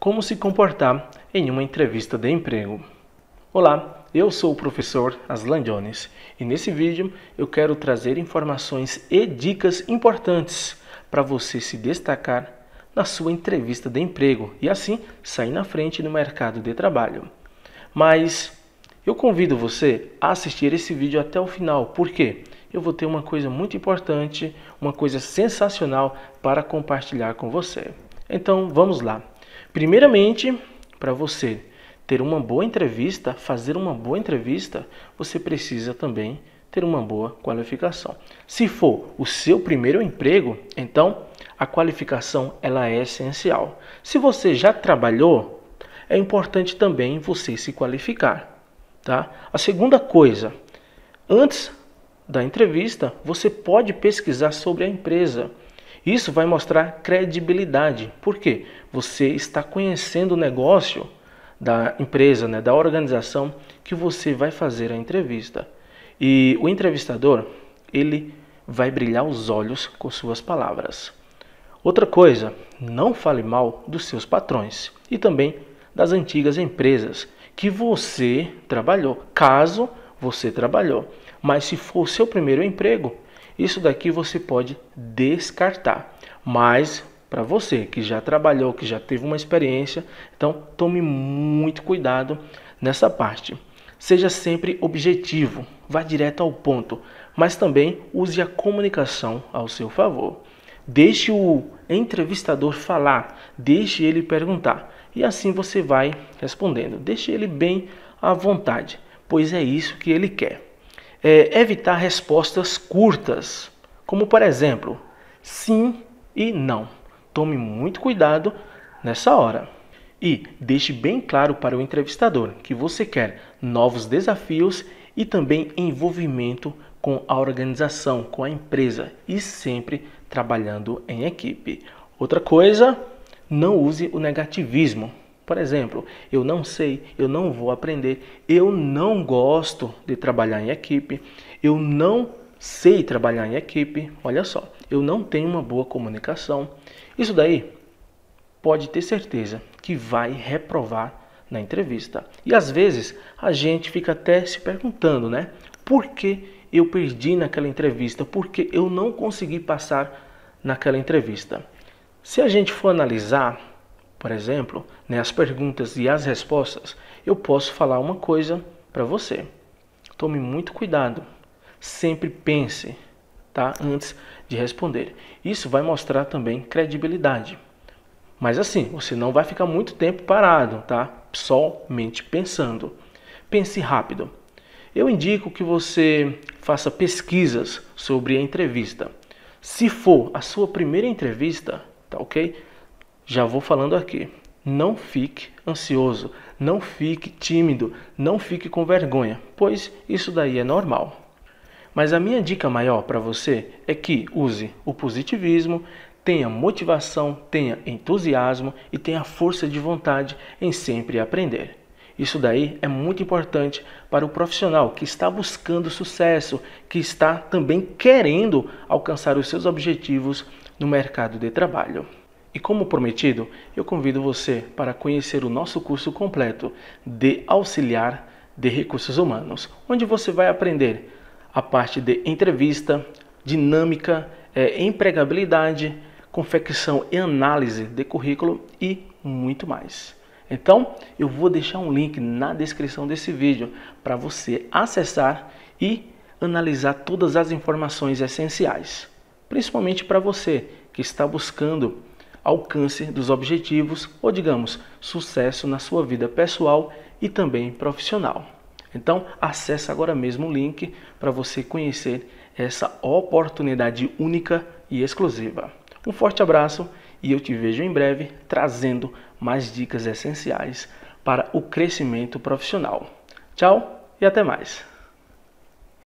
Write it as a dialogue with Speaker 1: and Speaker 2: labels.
Speaker 1: Como se comportar em uma entrevista de emprego. Olá, eu sou o professor Aslan Jones e nesse vídeo eu quero trazer informações e dicas importantes para você se destacar na sua entrevista de emprego e assim sair na frente no mercado de trabalho. Mas eu convido você a assistir esse vídeo até o final, porque eu vou ter uma coisa muito importante, uma coisa sensacional para compartilhar com você. Então vamos lá. Primeiramente, para você ter uma boa entrevista, fazer uma boa entrevista, você precisa também ter uma boa qualificação. Se for o seu primeiro emprego, então a qualificação ela é essencial. Se você já trabalhou, é importante também você se qualificar, tá? A segunda coisa, antes da entrevista, você pode pesquisar sobre a empresa. Isso vai mostrar credibilidade. Por quê? Você está conhecendo o negócio da empresa, né, da organização que você vai fazer a entrevista. E o entrevistador, ele vai brilhar os olhos com suas palavras. Outra coisa, não fale mal dos seus patrões e também das antigas empresas que você trabalhou, caso você trabalhou. Mas se for seu primeiro emprego, isso daqui você pode descartar. Mas para você que já trabalhou, que já teve uma experiência, então tome muito cuidado nessa parte. Seja sempre objetivo, vá direto ao ponto, mas também use a comunicação ao seu favor. Deixe o entrevistador falar, deixe ele perguntar e assim você vai respondendo. Deixe ele bem à vontade, pois é isso que ele quer é, evitar respostas curtas, como por exemplo, sim e não. Tome muito cuidado nessa hora. E deixe bem claro para o entrevistador que você quer novos desafios e também envolvimento com a organização, com a empresa e sempre trabalhando em equipe. Outra coisa, não use o negativismo. Por exemplo, eu não sei, eu não vou aprender, eu não gosto de trabalhar em equipe, eu não sei trabalhar em equipe, olha só, eu não tenho uma boa comunicação. Isso daí pode ter certeza que vai reprovar na entrevista. E às vezes a gente fica até se perguntando, né? Por que eu perdi naquela entrevista? Por que eu não consegui passar naquela entrevista? Se a gente for analisar por exemplo, né, as perguntas e as respostas, eu posso falar uma coisa para você. Tome muito cuidado. Sempre pense, tá, antes de responder. Isso vai mostrar também credibilidade. Mas assim, você não vai ficar muito tempo parado, tá? Somente pensando. Pense rápido. Eu indico que você faça pesquisas sobre a entrevista. Se for a sua primeira entrevista, tá OK? Já vou falando aqui. Não fique ansioso, não fique tímido, não fique com vergonha, pois isso daí é normal. Mas a minha dica maior para você é que use o positivismo, tenha motivação, tenha entusiasmo e tenha força de vontade em sempre aprender. Isso daí é muito importante para o profissional que está buscando sucesso, que está também querendo alcançar os seus objetivos no mercado de trabalho. E como prometido, eu convido você para conhecer o nosso curso completo de Auxiliar de Recursos Humanos, onde você vai aprender a parte de entrevista, dinâmica, é, empregabilidade, confecção e análise de currículo e muito mais. Então, eu vou deixar um link na descrição desse vídeo para você acessar e analisar todas as informações essenciais, principalmente para você que está buscando alcance dos objetivos ou, digamos, sucesso na sua vida pessoal e também profissional. Então, acesse agora mesmo o link para você conhecer essa oportunidade única e exclusiva. Um forte abraço e eu te vejo em breve trazendo mais dicas essenciais para o crescimento profissional. Tchau e até mais!